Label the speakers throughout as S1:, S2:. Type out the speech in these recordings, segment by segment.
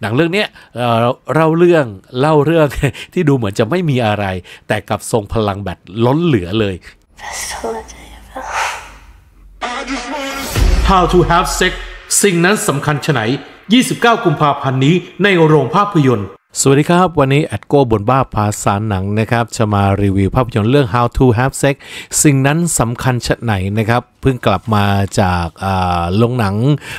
S1: หนังเรื่องนี้เล่าเรื่องเล่าเรื่องที่ดูเหมือนจะไม่มีอะไร แต่กับทรงพลังแบบล้นเหลือเลย How to have sex สิ่งนั้นสำคัญไหน 29 กุมภาพันธ์นี้ในโรงภาพยนตร์สวัสดีครับ วันนี้แอดโก้บนบ้าภาษาหนังนะครับจะมารีวิวภาพยนตร์เรื่อง How to Have Sex สิ่งนั้นสำคัญชะไหนนะครับเพิ่งกลับมาจากโรงหนัง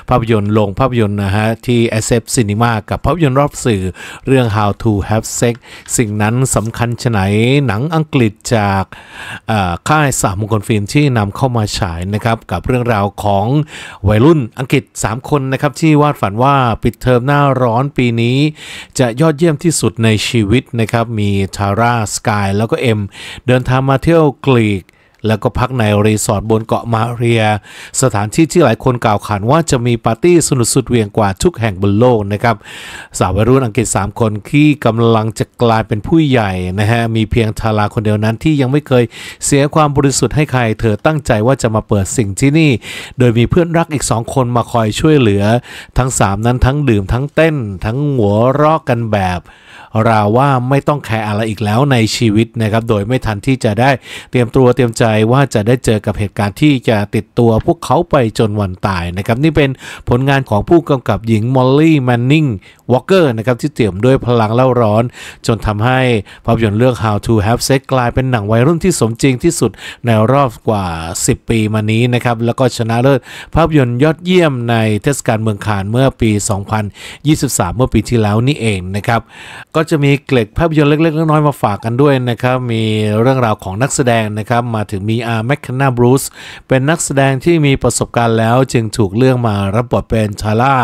S1: ภาพยนตร์โรงภาพยนตร์นะฮะที่ SF Cinema กับภาพยนตร์รอบสื่อเรื่อง How to Have Sex สิ่งนั้นสำคัญชะไหนหนังอังกฤษจากค่ายสามมงคลฟิล์มที่นำเข้ามาฉายนะครับกับเรื่องราวของวัยรุ่นอังกฤษ 3 คนนะครับที่วาดฝันว่าปิดเทอมหน้าร้อนปีนี้จะยอดเยี่ยมที่สุดในชีวิตนะครับ มีทาร่าสกายแล้วก็เอ็มเดินทางมาเที่ยวกรีกแล้วก็พักในรีสอร์ทบนเกาะมาเรีย สถานที่ที่หลายคนกล่าวขานว่าจะมีปาร์ตี้สนุกสุดเวียงกว่าทุกแห่งบนโลกนะครับสาววัยรุ่นอังกฤษ 3 คนที่กำลังจะกลายเป็นผู้ใหญ่นะฮะมีเพียงทาราคนเดียวนั้นที่ยังไม่เคยเสียความบริสุทธิ์ให้ใคร เธอตั้งใจว่าจะมาเปิดสิ่งที่นี่ โดยมีเพื่อนรักอีก 2 คนมาคอยช่วยเหลือ ทั้ง 3 นั้นทั้งดื่มทั้งเต้น ทั้งหัวรอกกันแบบราว่าไม่ต้องแคร์อะไรอีกแล้วในชีวิตนะครับโดยไม่ทันที่จะได้เตรียมตัวเตรียมใจว่าจะได้เจอกับเหตุการณ์ที่จะติดตัวพวกเขาไปจนวันตายนะครับนี่เป็นผลงานของผู้กำกับหญิงมอลลี่แมนนิงวอลเกอร์นะครับที่เตี่ยมด้วยพลังเล่าร้อน จนทำให้ภาพยนตร์เรื่อง How to Have Sex กลายเป็นหนังวัยรุ่นที่สมจริงที่สุด ในรอบกว่า 10 ปีมานี้นะครับแล้วก็ชนะเลิศภาพยนตร์ยอดเยี่ยมในเทศกาลเมืองคานเมื่อปี 2023 เมื่อปีที่แล้วนี่เองนะครับก็จะมีเกล็ดภาพยนตร์เล็กๆน้อยๆมาฝากกันด้วยนะครับมีเรื่องราวของนักแสดงนะครับมาถึงมีอาร์แมคคานาบรูซเป็นนักแสดงที่มีประสบการณ์แล้ว จึงถูกเลือกมารับบทเป็นชาร่า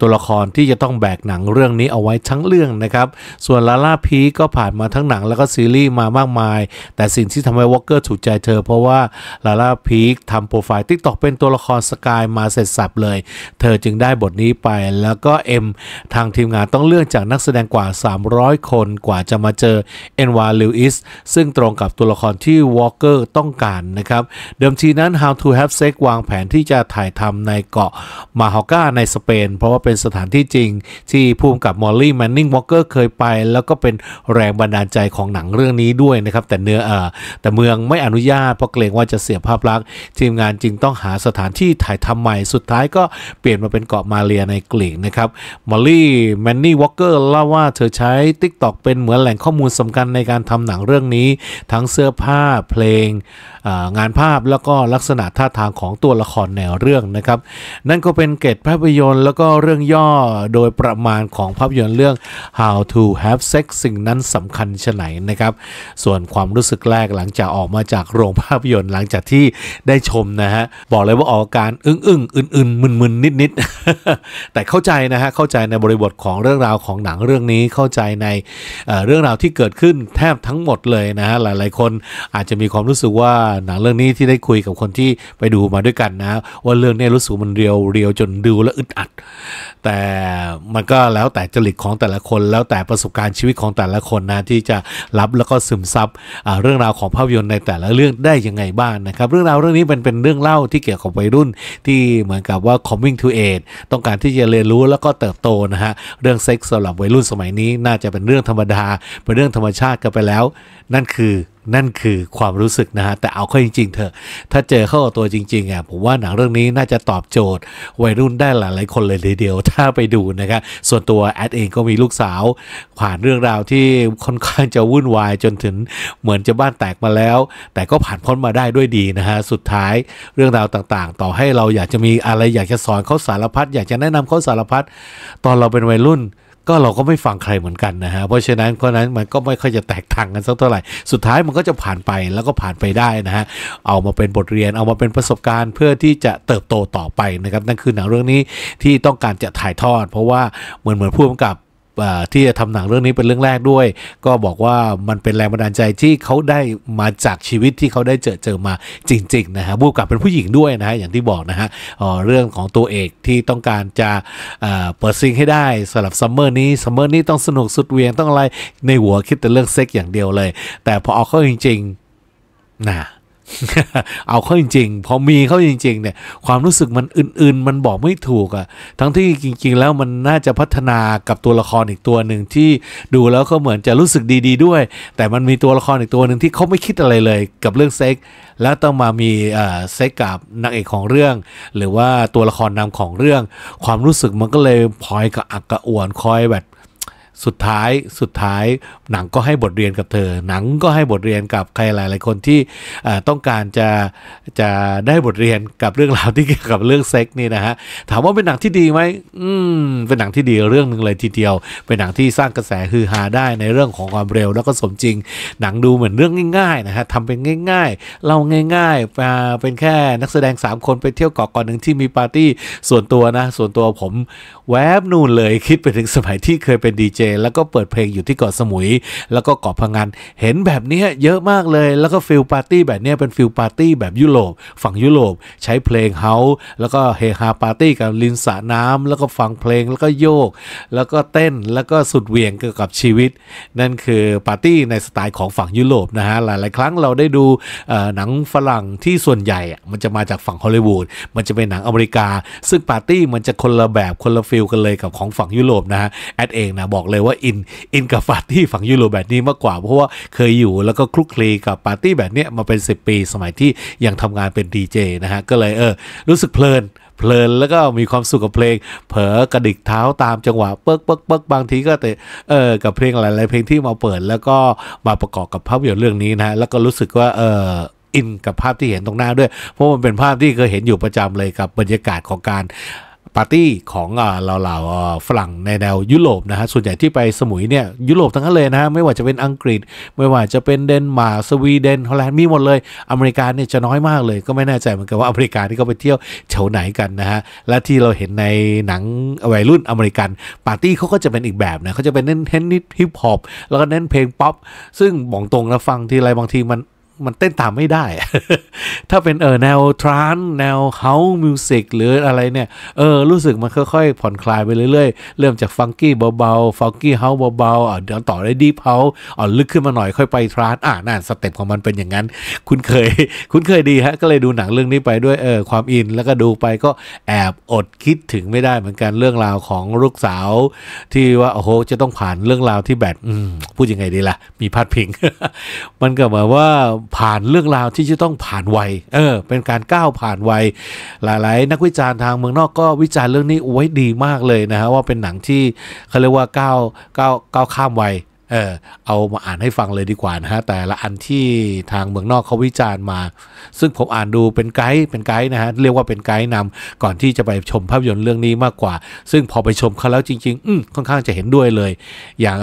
S1: ตัวละครที่จะต้องแบกหนังเรื่องนี้เอาไว้ทั้งเรื่องนะครับ ส่วนลาล่าพีก็ผ่านมาทั้งหนังแล้วก็ซีรีส์มามากมาย แต่สิ่งที่ทำให้วอลเกอร์ถูกใจเธอ เพราะว่าลาล่าพีทำโปรไฟล์ทิกตอกเป็นตัวละคร สกายมาเสร็จสับเลย เธอจึงได้บทนี้ไป แล้วก็เอ็มทางทีมงานต้องเลือกจากนักแสดงกว่า 300 คนกว่าจะมาเจอเอ็นวาลิวอิสซึ่งตรงกับตัวละครที่วอลเกอร์ต้องการนะครับ เดิมทีนั้น How to Have Sex วางแผนที่จะถ่ายทำในเกาะมาฮอก้าในสเปนเพราะว่าเป็นสถานที่จริงที่ภูมิกับมอลลี่แมนนิงวอลเกอร์เคยไปแล้วก็เป็นแรงบันดาลใจของหนังเรื่องนี้ด้วยนะครับแต่เนื้ออแต่เมืองไม่อนุญาตเพราะเกรงว่าจะเสียภาพลักษณ์ทีมงานจึงต้องหาสถานที่ถ่ายทำใหม่ สุดท้ายก็เปลี่ยนมาเป็นเกาะมาเลียในกรีกนะครับมอลลี่แมนนิ่วอลเกอร์เล่าว่าเธอใช้ิ๊กต็อกเป็นเหมือนแหล่งข้อมูลสำคัญในการทำหนังเรื่องนี้ ทั้งเสื้อผ้าเพลงงานภาพแล้วก็ลักษณะท่าทางของตัวละครในเรื่องนะครับนั่นก็เป็นเกตภาพยนตร์แล้วก็เรื่องย่อโดยประมาณาณของภาพยนตร์เรื่อง How to Have Sex สิ่งนั้นสำคัญชไหนนะครับ ส่วนความรู้สึกแรกหลังจากออกมาจากโรงภาพยนตร์หลังจากที่ได้ชมนะฮะ บอกเลยว่าออกอาการอึ้งอึ้งอึนอึนมึนมึนนิดนิด แต่เข้าใจนะฮะ เข้าใจในบริบทของเรื่องราวของหนังเรื่องนี้ เข้าใจในเรื่องราวที่เกิดขึ้นแทบทั้งหมดเลยนะฮะ หลายๆคนอาจจะมีความรู้สึกว่าหนังเรื่องนี้ที่ได้คุยกับคนที่ไปดูมาด้วยกันนะว่าเรื่องนี้รู้สึกมันเรียวเรียวจนดูแล้วอึดอัด แต่มันก็แล้วแต่จริตของแต่ละคน แล้วแต่ประสบการณ์ชีวิตของแต่ละคนนะที่จะรับแล้วก็ซึมซับเรื่องราวของภาพยนตร์ในแต่ละเรื่องได้ยังไงบ้างนะครับ เรื่องราวเรื่องนี้เป็นเป็นเรื่องเล่าที่เกี่ยวกับวัยรุ่นที่เหมือนกับว่า coming to age ต้องการที่จะเรียนรู้แล้วก็เติบโตนะฮะเรื่องเซ็กส์สำหรับวัยรุ่นสมัยนี้น่าจะเป็นเรื่องธรรมดา เป็นเรื่องธรรมชาติกันไปแล้ว นั่นคือนั่นคือความรู้สึกนะฮะ แต่เอาเข้าจริงๆเถอะถ้าเจอเข้ากับตัวจริงๆอ่ะผมว่าหนังเรื่องนี้น่าจะตอบโจทย์วัยรุ่นได้หลาย ๆคนเลยทีเดียว ถ้าไปดูนะครับ ส่วนตัว แอดเองก็มีลูกสาวผ่านเรื่องราวที่ค่อนข้างจะวุ่นวาย จนถึงเหมือนจะบ้านแตกมาแล้ว แต่ก็ผ่านพ้นมาได้ด้วยดีนะฮะ สุดท้ายเรื่องราวต่างๆ ต่อให้เราอยากจะมีอะไรอยากจะสอนเขาสารพัดอยากจะแนะนำเขาสารพัดตอนเราเป็นวัยรุ่นก็เราก็ไม่ฟังใครเหมือนกันนะฮะ เพราะฉะนั้นเพราะนั้นมันก็ไม่ค่อยจะแตกต่างกันสักเท่าไหร่ สุดท้ายมันก็จะผ่านไปแล้วก็ผ่านไปได้นะฮะ เอามาเป็นบทเรียน เอามาเป็นประสบการณ์ เพื่อที่จะเติบโตต่อไปนะครับ นั่นคือหนังเรื่องนี้ที่ต้องการจะถ่ายทอด เพราะว่าเหมือนเหมือนพูดกับที่จะทำหนังเรื่องนี้เป็นเรื่องแรกด้วย ก็บอกว่ามันเป็นแรงบันดาลใจที่เขาได้มาจากชีวิตที่เขาได้เจอเจอมาจริงๆนะฮะบูกกับเป็นผู้หญิงด้วยนะฮะอย่างที่บอกนะฮะเรื่องของตัวเอกที่ต้องการจะเปิดซิงให้ได้สำหรับซัมเมอร์นี้ซัมเมอร์นี้ต้องสนุกสุดเวียงต้องอะไรในหัวคิดแต่เรื่องเซ็กอย่างเดียวเลย แต่พอเอาเข้าจริงๆนะเอาเข้าจริง ๆพอมีเข้าจริงๆเนี่ยความรู้สึกมันอื่นๆมันบอกไม่ถูกอะ่ะทั้งที่จริงๆ แล้วมันน่าจะพัฒนากับตัวละครอีกตัวหนึ่งที่ดูแล้วก็เหมือนจะรู้สึกดี ๆด้วย แต่มันมีตัวละครอีกตัวหนึ่งที่เขาไม่คิดอะไรเลยกับเรื่องเซ็ก แล้วต้องมามีเซ็กกับนางเอกของเรื่อง หรือว่าตัวละครนำของเรื่อง ความรู้สึกมันก็เลยพลอยกับอักกระอ่วนคอยแบบสุดท้ายสุดท้ายหนังก็ให้บทเรียนกับเธอ หนังก็ให้บทเรียนกับใครหลายๆคนที่ ต้องการจะจะได้บทเรียนกับเรื่องราวที่เกี่ยวกับเรื่องเซ็กนี่นะฮะถามว่าเป็นหนังที่ดีไหมอืมเป็นหนังที่ดีเรื่องหนึ่งเลยทีเดียว เป็นหนังที่สร้างกระแสฮือฮาได้ในเรื่องของความเร็ว แล้วก็สมจริง หนังดูเหมือนเรื่องง่ายๆนะฮะทำเป็นง่าย ๆเล่าง่ายๆ เป็นแค่นักแสดง 3 คนไปเที่ยวเกาะก่อนหนึ่งที่มีปาร์ตี้ส่วนตัวนะส่วนตัวผมแวบนู่นเลยคิดไปถึงสมัยที่เคยเป็นดีเจแล้วก็เปิดเพลงอยู่ที่เกาะสมุย แล้วก็เกาะพังงานเห็นแบบนี้เยอะมากเลย แล้วก็ฟิลปาร์ตี้แบบนี้เป็นฟิลปาร์ตี้แบบยุโรปฝั่งยุโรป ใช้เพลงเฮาแล้วก็เฮฮาปาร์ตี้กับลินสาะน้ำแล้วก็ฟังเพลงแล้วก็โยก แล้วก็เต้นแล้วก็สุดเหวี่ยงเกี่ยวกับชีวิต นั่นคือปาร์ตี้ในสไตล์ของฝั่งยุโรปนะฮะหลาย ๆ ครั้งเราได้ดูหนังฝรั่งที่ส่วนใหญ่มันจะมาจากฝั่งฮอลลีวูดมันจะเป็นหนังอเมริกา ซึ่งปาร์ตี้มันจะคนละแบบคนละฟิลกันเลยกับของฝั่งยุโรปนะฮะแอดเองนะบอกเลยเลยว่าอินอินกับปาร์ตี้ฝั่งยุโรปแบบนี้มากกว่า เพราะว่าเคยอยู่แล้วก็คลุกคลีกับปาร์ตี้แบบนี้มาเป็น 10 ปี สมัยที่ยังทำงานเป็นดีเจนะฮะก็เลยเออรู้สึกเพลินเพลินแล้วก็มีความสุขกับเพลง เผลอกระดิกเท้าตามจังหวะเปิ๊กเปิ๊กเปิ๊กบางทีก็แต่เออกับเพลงหลายๆเพลงที่มาเปิด แล้วก็มาประกอบกับภาพยนตร์เรื่องนี้นะแล้วก็รู้สึกว่าเอออินกับภาพที่เห็นตรงหน้าด้วยเพราะมันเป็นภาพที่เคยเห็นอยู่ประจำเลยกับบรรยากาศของการปาร์ตี้ของเหล่าๆฝรั่งในแนวยุโรปนะฮะ ส่วนใหญ่ที่ไปสมุยเนี่ยยุโรปทั้งนั้นเลยนะฮะ ไม่ว่าจะเป็นอังกฤษ ไม่ว่าจะเป็นเดนมาร์กสวีเดนฮอลแลนด์มีหมดเลย อเมริกาเนี่ยจะน้อยมากเลย ก็ไม่แน่ใจเหมือนกันว่าอเมริกาที่เขาไปเที่ยวแถวไหนกันนะฮะ และที่เราเห็นในหนังวัยรุ่นอเมริกัน ปาร์ตี้เขาก็จะเป็นอีกแบบนะเขาจะเป็นเน้นเน้นฮิปฮอปแล้วก็เน้นเพลงป๊อป ซึ่งบอกตรงนะฟังทีไรบางทีมันมันเต้นตามไม่ได้ ถ้าเป็นเออแนวทรานแนวเฮาส์มิวสิกหรืออะไรเนี่ยเออ รู้สึกมันค่อยๆ ผ่อนคลายไปเรื่อยๆเริ่มจากฟังกี้เบาๆฟังกี้เฮาส์เบาๆอ่ะเดี๋ยวต่อได้ดีเฮาส์อ่อนลึกขึ้นมาหน่อยค่อยไปทรานอ่านั่นสเต็ปของมันเป็นอย่างนั้น คุณเคย คุณเคยดีฮะ ก็เลยดูหนังเรื่องนี้ไปด้วยเออ ความอินแล้วก็ดูไปก็แอบอดคิดถึงไม่ได้เหมือนกันเรื่องราวของลูกสาว ที่ว่าโอ้โห จะต้องผ่านเรื่องราวที่แบบพูดยังไงดีละ่ะมีพาดพิงมันก็เหมือนว่าผ่านเรื่องราวที่จะต้องผ่านวัย เออ เป็นการก้าวผ่านวัยหลาย ๆ นักวิจารณ์ทางเมืองนอกก็วิจารณ์เรื่องนี้ไว้ดีมากเลยนะฮะว่าเป็นหนังที่เขาเรียกว่าก้าว ก้าว ก้าวข้ามวัย เออ เอามาอ่านให้ฟังเลยดีกว่านะฮะแต่ละอันที่ทางเมืองนอกเขาวิจารณ์มา ซึ่งผมอ่านดูเป็นไกด์ เป็นไกด์นะฮะเรียกว่าเป็นไกด์นำก่อนที่จะไปชมภาพยนตร์เรื่องนี้มากกว่า ซึ่งพอไปชมเขาแล้วจริงๆอืมค่อนข้างจะเห็นด้วยเลย อย่าง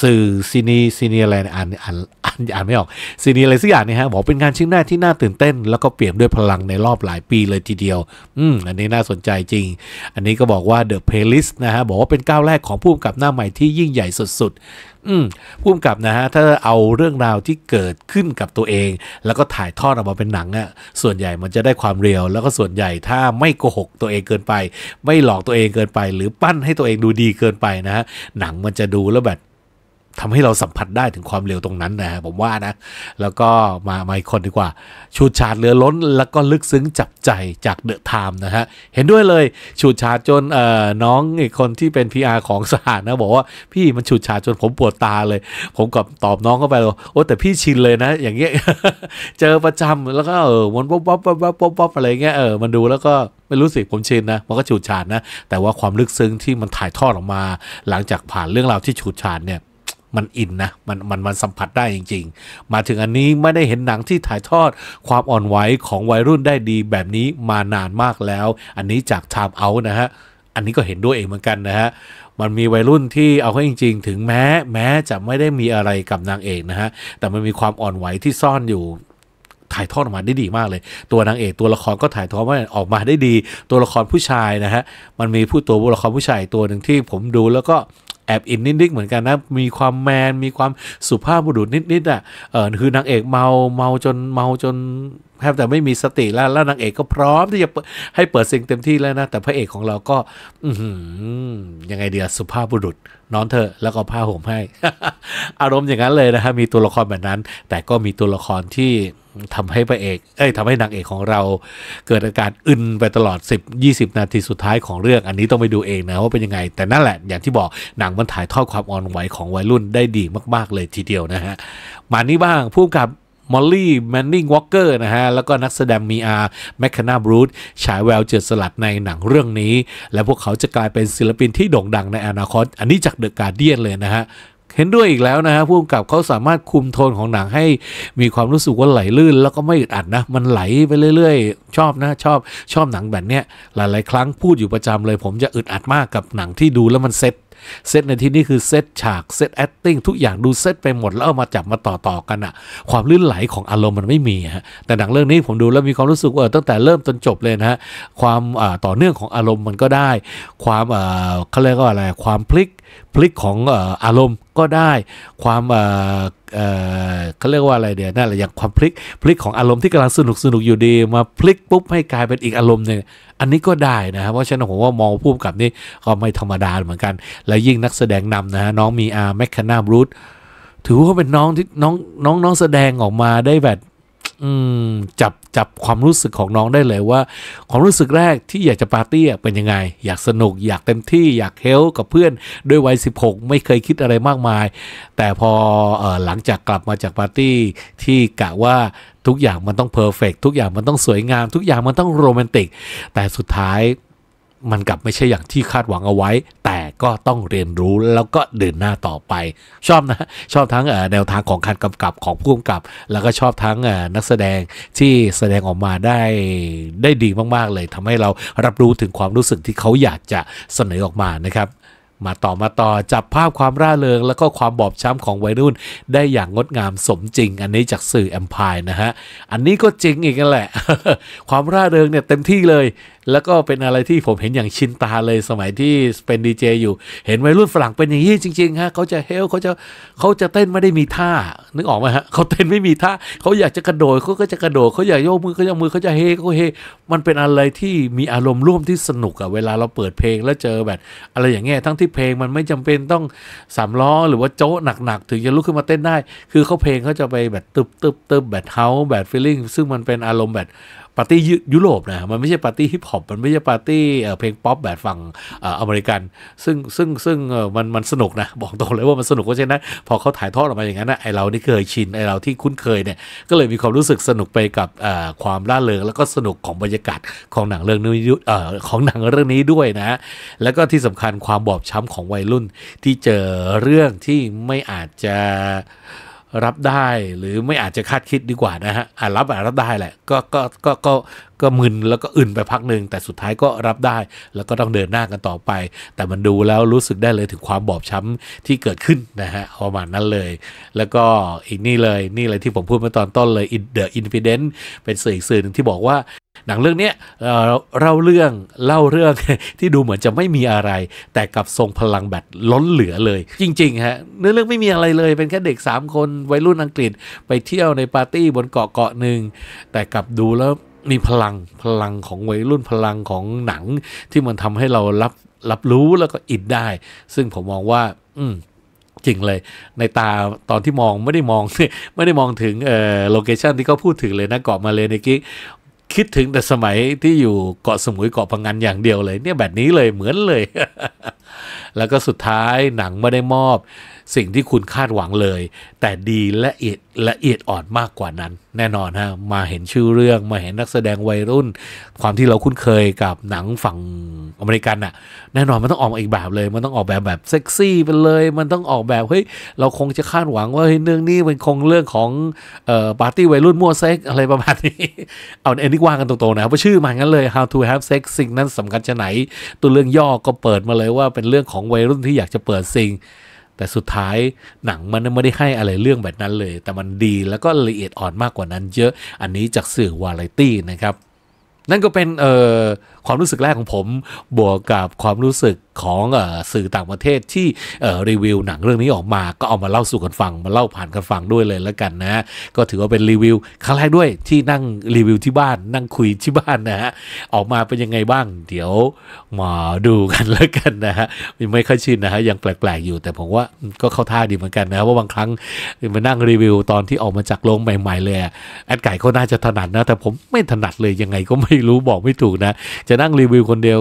S1: สื่อซีนีซีนีอะไรอ่านอ่านานอ่านไม่ออกสีนีอะไรสักอย่างนี่ฮะบอกเป็นงานชิ้นแรกที่น่าตื่นเต้น แล้วก็เปี่ยมด้วยพลังในรอบหลายปีเลยทีเดียว อืมอันนี้น่าสนใจจริง อันนี้ก็บอกว่า The Playlist นะฮะ บอกว่าเป็นก้าวแรกของผู้กำกับหน้าใหม่ที่ยิ่งใหญ่สุดอืมพุ่มกับนะฮะถ้าเอาเรื่องราวที่เกิดขึ้นกับตัวเอง แล้วก็ถ่ายทอดออกมาเป็นหนังอะ่ะส่วนใหญ่มันจะได้ความเรียวแล้วก็ส่วนใหญ่ถ้าไม่โกหกตัวเองเกินไป ไม่หลอกตัวเองเกินไป หรือปั้นให้ตัวเองดูดีเกินไปนะฮะหนังมันจะดูแล้วแบบทำให้เราสัมผัสได้ถึงความเร็วตรงนั้นนะผมว่านะ แล้วก็มามาอีกคนดีกว่าชูดชาดเรือล้น แล้วก็ลึกซึ้งจับใจจากเดอะไทม์นะฮะเห็นด้วยเลยชูดชาด จนเอ่อน้องอีกคนที่เป็น PR ของสถานะบอกว่าพี่มันชูดชาด จนผมปวดตาเลย ผมกับตอบน้องเข้าไปว่าโอ้แต่พี่ชินเลยนะอย่างเงี้ยเจอประจำแล้วก็เออวนป๊อบป๊อบป๊อบป๊อบป๊อบอะไรเงี้ยเออมันดูแล้วก็ไม่รู้สิผมชินนะมันก็ฉูดฉาดนะแต่ว่าความลึกซึ้งที่มันถ่ายทอดออกมาหลังจากผ่านเรื่องราวที่ฉูดฉาดเนี่ยมัน อินนะมันมันมันสัมผัสได้จริง ๆ มาถึงอันนี้ไม่ได้เห็นหนังที่ถ่ายทอดความอ่อนไหวของวัยรุ่นได้ดีแบบนี้มานานมากแล้ว อันนี้จาก Time Out นะฮะอันนี้ก็เห็นด้วยเองเหมือนกันนะฮะมันมีวัยรุ่นที่เอาเข้าจริงๆถึงแม้แม้จะไม่ได้มีอะไรกับนางเอกนะฮะแต่มันมีความอ่อนไหวที่ซ่อนอยู่ ถ่ายทอดออกมาได้ดีมากเลย ตัวนางเอกตัวละครก็ถ่ายทอดวาออกมาได้ดี ตัวละครผู้ชายนะฮะมันมีผู้ตัวละครผู้ชายตัวหนึ่งที่ผมดูแล้วก็แอบอินนิดๆเหมือนกันนะมีความแมนมีความสุภาพบุรุษนิดๆอ่ะเออคือนางเอกเมาเมาจนเมาจนแทบแต่ไม่มีสติแล้ว แล้วนางเอกก็พร้อมที่จะให้เปิดซิงเต็มที่แล้วนะแต่พระเอกของเราก็ อืยังไงเดียสุภาพบุรุษนอนเธอแล้วก็ผ้าห่มให้ อารมณ์อย่างนั้นเลยนะฮะมีตัวละครแบบนั้น แต่ก็มีตัวละครที่ทำให้พระเอกเอ้ยทำให้นางเอกของเรา เกิดอาการอึนไปตลอด10 20 นาทีสุดท้ายของเรื่องอันนี้ต้องไปดูเองนะว่าเป็นยังไงแต่นั่นแหละ อย่างที่บอกหนังมันถ่ายทอดความอ่อนไหวของวัยรุ่นได้ดีมาก ๆ เลยทีเดียวนะฮะ มานี่บ้างพูดกับมอลลี่แมนนิงวอลเกอร์นะฮะแล้วก็นักแสดงมีอาร์แมคคานาบรูดฉายแววเจิดสลัดในหนังเรื่องนี้และพวกเขาจะกลายเป็นศิลปินที่โด่งดังในอนาคต อันนี้จากเดอะการเดียนเลยนะฮะ เห็นด้วยอีกแล้วนะฮะผู้กำกับเขาสามารถคุมโทนของหนังให้มีความรู้สึกว่าไหลลื่น แล้วก็ไม่อึดอัดนะ มันไหลไปเรื่อยๆ ชอบนะ ชอบชอบหนังแบบเนี้ยหลายๆครั้งพูดอยู่ประจำเลยผมจะอึดอัดมากกับหนังที่ดูแล้วมันเซ็ตเซตในที่นี้คือเซตฉาก เซตแอคติ้งทุกอย่างดูเซตไปหมด แล้วเอามาจับมาต่อต่อกันอะความลื่นไหลของอารมณ์มันไม่มีฮะแต่หนังเรื่องนี้ผมดูแล้วมีความรู้สึกว่าตั้งแต่เริ่มจนจบเลยนะฮะความต่อเนื่องของอารมณ์มันก็ได้ ความเขาเรียกว่าอะไรความพลิกพลิกของอารมณ์ก็ได้ความเขาเรียกว่าอะไรเดี๋ยวนั่นแหละอย่างความพลิกพลิกของอารมณ์ที่กำลังสนุกสนุกอยู่ดี มาพลิกปุ๊บให้กลายเป็นอีกอารมณ์หนึ่งอันนี้ก็ได้นะครับเพราะฉะนั้นผมว่ามองผู้กับนี่ก็ไม่ธรรมดาเหมือนกันและยิ่งนักแสดงนำนะฮะน้องมีอาร์แมคคานาบรูทถือว่าเป็นน้องที่น้องน้องน้องแสดงออกมาได้แบบอืม จับจับความรู้สึกของน้องได้เลยว่า ความรู้สึกแรกที่อยากจะปาร์ตี้เป็นยังไง อยากสนุก อยากเต็มที่อยากเฮลกับเพื่อนด้วยวัย16 ไม่เคยคิดอะไรมากมาย แต่พออหลังจากกลับมาจากปาร์ตี้ที่กะว่าทุกอย่างมันต้องเพอร์เฟกทุกอย่างมันต้องสวยงาม ทุกอย่างมันต้องโรแมนติกแต่สุดท้ายมันกลับไม่ใช่อย่างที่คาดหวังเอาไว้แต่ก็ต้องเรียนรู้แล้วก็เดินหน้าต่อไปชอบนะชอบทั้งแนวทางของการกำกับของผู้กำกับ แล้วก็ชอบทั้งนักแสดงที่แสดงออกมาได้ได้ดีมากๆเลยทำให้เรารับรู้ถึงความรู้สึกที่เขาอยากจะเสนอออกมานะครับ มาต่อมาต่อจับภาพความร่าเริงแล้วก็ความบอบช้ำของวัยรุ่น ได้อย่างงดงามสมจริงอันนี้จากสื่อแอมพายนะฮะอันนี้ก็จริงอีกนั่นแหละ ความร่าเริงเนี่ยเต็มที่เลยแล้วก็เป็นอะไรที่ผมเห็นอย่างชินตาเลยสมัยที่เป็นดีเจอยู่ เห็นวัยรุ่นฝรั่งเป็นอย่างนี้จริงๆฮะเขาจะเฮลเขาจะเขาจะเต้นไม่ได้มีท่า นึกออกไหมฮะเขาเต้นไม่มีท่าเขาอยากจะกระโดดเขาก็จะกระโดดเขาอยากโยกมือเขาจยกมือเขาจะเฮเขาเฮมันเป็นอะไรที่มีอารมณ์ร่วมที่สนุกอะเวลาเราเปิดเพลงแล้วเจอแบบอะไรอย่างเงี้ยทั้งที่เพลงมันไม่จำเป็นต้องสามล้อหรือว่าโจ๊ะหนักๆถึงจะลุกขึ้นมาเต้นได้ คือเขาเพลงเขาจะไปแบบตึบตึบตึบแบบเฮาแบบฟีลลิ่งซึ่งมันเป็นอารมณ์แบบปาร์ตี้ยุโรปนะมันไม่ใช่ปาร์ตี้ฮิปฮอปมันไม่ใช่ปาร์ตี้เพลงป๊อปแบบฝั่งอเมริกัน ซึ่งซึ่งซึ่งมันมันสนุกนะ บอกตรงเลยว่ามันสนุกเพราะฉะนั้นพอเขาถ่ายทอดออกมาอย่างนั้นนะไอเรานี่เคยชินไอเราที่คุ้นเคยเนี่ย ก็เลยมีความรู้สึกสนุกไปกับความล่าเริงแล้วก็สนุกของบรรยากาศของหนังเรื่องนี้ของหนังเรื่องนี้ด้วยนะ แล้วก็ที่สำคัญความบอบช้ำของวัยรุ่นที่เจอเรื่องที่ไม่อาจจะรับได้หรือไม่อาจจะคาดคิดดีกว่านะฮะ อ่ารับอ่ารับได้แหละ ก็ก็ก็ก็ก็มึนแล้วก็อึนไปพักหนึ่งแต่สุดท้ายก็รับได้แล้วก็ต้องเดินหน้ากันต่อไป แต่มันดูแล้วรู้สึกได้เลยถึงความบอบช้ำ ที่เกิดขึ้น นะฮะประมาณนั้นเลย แล้วก็อีกนี่เลยนี่เลยที่ผมพูดมาตอนต้นเลย The i n d e p e n ิ e เป็นสื่ออีกสื่อหนึ่งที่บอกว่าหนังเรื่องนี้เล่าเรื่องเล่าเรื่องที่ดูเหมือนจะไม่มีอะไร แต่กับทรงพลังแบบล้นเหลือเลยจริงๆฮะเนื้อเรื่องไม่มีอะไรเลยเป็นแค่เด็ก 3 คนวัยรุ่นอังกฤษ ไปเที่ยวในปาร์ตี้บนเกาะเกาะหนึ่งแต่กับดูแล้วมีพลังพลังของวัยรุ่นพลังของหนัง ที่มันทำให้เรารับรับรู้แล้วก็อิดได้ ซึ่งผมมองว่า อืจริงเลย ในตาตอนที่มองไม่ได้มองไม่ได้มองถึงเอ่อโลเคชันที่เขาพูดถึงเลยนะเกาะมาเลยในกิกคิดถึงแต่สมัยที่อยู่เกาะสมุยเกาะพังงานอย่างเดียวเลย เนี่ยแบบนี้เลยเหมือนเลย แล้วก็สุดท้ายหนังไม่ได้มอบสิ่งที่คุณคาดหวังเลย แต่ดีละเอียดละเอียดอ่อนมากกว่านั้น แน่นอนฮะมาเห็นชื่อเรื่องมาเห็นนักแสดงวัยรุ่น ความที่เราคุ้นเคยกับหนังฝั่งอเมริกันอ่ะแน่นอนมันต้องออกอีกแบบเลยมันต้องออกแบบแบบเซ็กซี่ไปเลย มันต้องออกแบบเฮ้ยเราคงจะคาดหวังว่าเฮ้ยเรื่องนี้มันคงเรื่องของเอ่อปาร์ตี้วัยรุ่นมั่วเซ็กอะไรประมาณนี้เอาเอ็นิีว่ากันตรงๆนะเพราะชื่อมันงั้นเลย how to have sex สิ่งนั้นสำคัญจะไหนตัวเรื่องย่อก็เปิดมาเลยว่าเป็นเรื่องของวัยรุ่นที่อยากจะเปิดสิ่งแต่สุดท้ายหนังมันไม่ได้ให้อะไรเรื่องแบบนั้นเลย แต่มันดีแล้วก็ละเอียดอ่อนมากกว่านั้นเยอะอันนี้จากสื่อวาไรตี้นะครับ นั่นก็เป็นเอ่อความรู้สึกแรกของผม บวกกับความรู้สึกของสื่อต่างประเทศที่รีวิวหนังเรื่องนี้ออกมา ก็เอามาเล่าสู่กันฟังมาเล่าผ่านกันฟังด้วยเลยแล้วกันนะก็ถือว่าเป็นรีวิวครั้งแรกด้วยที่นั่งรีวิวที่บ้าน นั่งคุยที่บ้านนะฮะออกมาเป็นยังไงบ้าง เดี๋ยวมาดูกันแล้วกันนะฮะไม่ค่อยชินนะฮะยังแปลกๆ อยู่แต่ผมว่าก็เข้าท่าดีเหมือนกันนะว่าบางครั้งมานั่งรีวิวตอนที่ออกมาจากโรงใหม่ ๆเลยแอดไก่เขาน่าจะถนัดนะ แต่ผมไม่ถนัดเลยยังไงก็ไม่รู้บอกไม่ถูกนะจะะนั่งรีวิวคนเดียว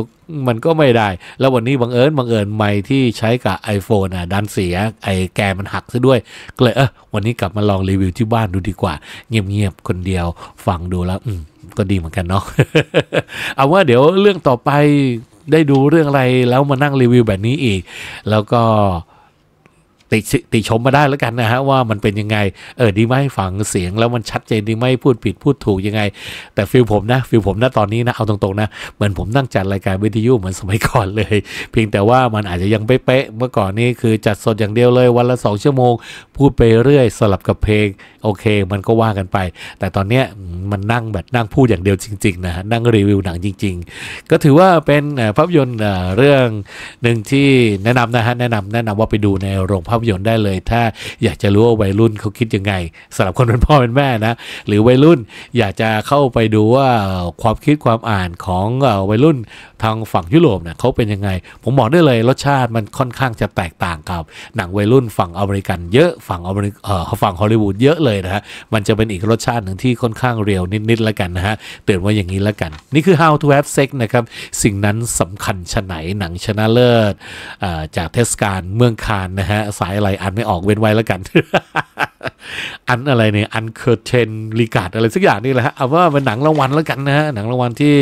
S1: มันก็ไม่ได้ แล้ววันนี้บังเอิญบังเอิญไม่ที่ใช้กับ iPhone อ่ะดันเสียไอแกมันหักซะด้วยก็เลยเออวันนี้กลับมาลองรีวิวที่บ้านดูดีกว่า เงียบๆคนเดียวฟังดูแล้วอืมก็ดีเหมือนกันเนาะเอาว่าเดี๋ยวเรื่องต่อไปได้ดูเรื่องอะไรแล้วมานั่งรีวิวแบบนี้อีก แล้วก็ติติชมมาได้แล้วกันนะฮะว่ามันเป็นยังไง เออดีไหมฟังเสียง แล้วมันชัดเจนดีไหมพูดผิดพูดถูกยังไง แต่ฟิลผมนะฟิลผมนะตอนนี้นะเอาตรงๆนะเหมือนผมนั่งจัดรายการวิทยุเหมือนสมัยก่อนเลย เพียงแต่ว่ามันอาจจะยังเป๊ะเมื่อก่อนนี้คือจัดสดอย่างเดียวเลย วันละ 2 ชั่วโมงพูดไปเรื่อย สลับกับเพลง โอเคมันก็ว่ากันไป แต่ตอนเนี้ยมันนั่งแบบนั่งพูดอย่างเดียวจริง ๆนะนั่งรีวิวหนังจริง ๆ ก็ถือว่าเป็นภาพยนตร์เรื่องหนึ่งที่แนะนำนะฮะแนะนำแนะนำว่าไปดูในโรงภาพาพยนตร์ได้เลยถ้าอยากจะรู้ว่าวัยรุ่นเขาคิดยังไงสำหรับคนเป็นพ่อเป็นแม่นะ หรือวัยรุ่นอยากจะเข้าไปดูว่าความคิดความอ่านของวัยรุ่นทางฝั่งยุโรปเนี่ยเขาเป็นยังไง ผมบอกได้เลยรสชาติมันค่อนข้างจะแตกต่างกับหนังวัยรุ่นฝั่งอเมริกันเยอะฝั่งอเมริเออฝั่งฮอลลีวูดเยอะเลยนะฮะ มันจะเป็นอีกรสชาติหนึ่งที่ค่อนข้างเรียวนิดๆแล้วกันนะฮะ เตือนว่าอย่างนี้แล้วกัน นี่คือ how to have sex นะครับ สิ่งนั้นสำคัญชะไหนหนังชนะเลิศ จากเทศกาลเมืองคานนะฮะสายอะไรอ่านไม่ออกเว้นไว้แล้วกันอันอะไรเนี่ยอันเคอร์เทนลีการ์ดอะไรสักอย่างนี่แหละฮะเอาว่าเป็นหนังรางวัลแล้วกันนะฮะหนังรางวัลที่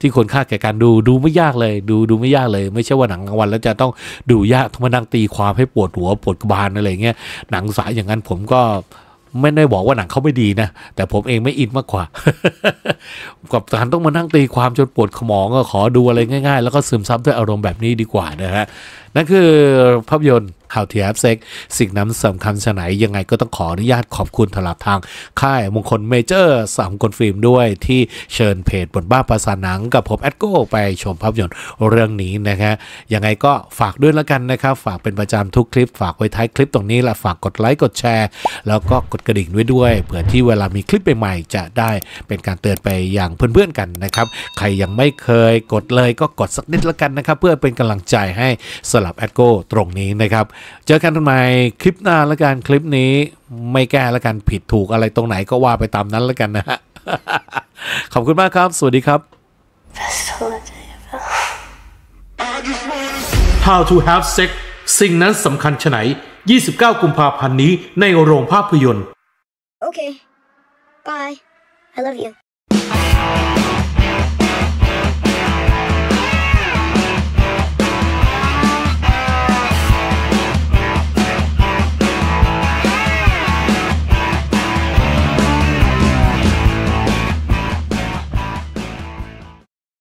S1: ที่คนค่าแก่การดู ดูไม่ยากเลย ดูดูไม่ยากเลย ไม่ใช่ว่าหนังรางวัลแล้วจะต้องดูยากทุกมานั่งตีความให้ปวดหัวปวดกบาลอะไรเงี้ยหนังสายอย่างนั้นผมก็ไม่ได้บอกว่าหนังเขาไม่ดีนะแต่ผมเองไม่อินมากกว่ากับการต้องมานั่งตีความจนปวดขมองก็ขอดูอะไรง่ายๆ แล้วก็ซึมซับด้วยอารมณ์แบบนี้ดีกว่านะฮะนั่นคือภาพยนตร์่าว to h a v เซ็ก สิ่งนั้นสำคัญฉไหน ยังไงก็ต้องขออนุญาตขอบคุณตลาดทาง ค่ายมงคลเมเจอร์สามคนฟิล์มด้วยที่เชิญเพจบทบ้าภาษาหนังกับผมแอดโก้ไปชมภาพยนตร์เรื่องนี้นะฮะยังไงก็ฝากด้วยแล้วกันนะครับฝากเป็นประจำทุกคลิปฝากไว้ท้ายคลิปตรงนี้ละฝากกดไลค์กดแชร์ แล้วก็กดกระดิ่งด้วยด้วยเผื่อที่เวลามีคลิปใหม่ๆจะได้เป็นการเตือนไปอย่างเพื่อนๆกันนะครับใครยังไม่เคยกดเลยก็กดสักนิดละกันนะครับเพื่อเป็นกำลังใจให้สลับแอดโกตรงนี้นะครับ เจอกันทำไมคลิปหน้าละกันคลิปนี้ไม่แก้ละกันผิดถูกอะไรตรงไหนก็ว่าไปตามนั้นละกันนะฮะ ขอบคุณมากครับ สวัสดีครับ How to have sex สิ่งนั้นสำคัญชะไหน 29 กุมภาพันธ์นี้ ในโรงภาพยนตร์โอเค bye I love you